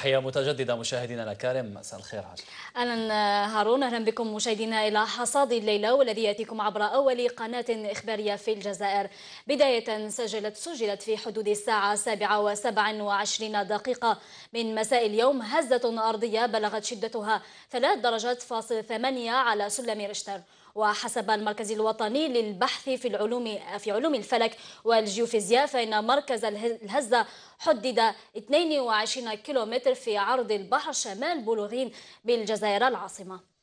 تحية متجددة مشاهدينا الكرام مساء الخير عجل. أهلا آه، هارون أهلا بكم مشاهدينا إلى حصاد الليلة والذي يأتيكم عبر أول قناة إخبارية في الجزائر بداية سجلت سجلت في حدود الساعة السابعة و 27 دقيقة من مساء اليوم هزة أرضية بلغت شدتها ثلاث درجات فاصل ثمانية على سلم ريشتر وحسب المركز الوطني للبحث في العلوم في علوم الفلك والجيوفيزياء فإن مركز الهزة حدد 22 كيلومتر في عرض البحر شمال بلوغين بالجزائر العاصمة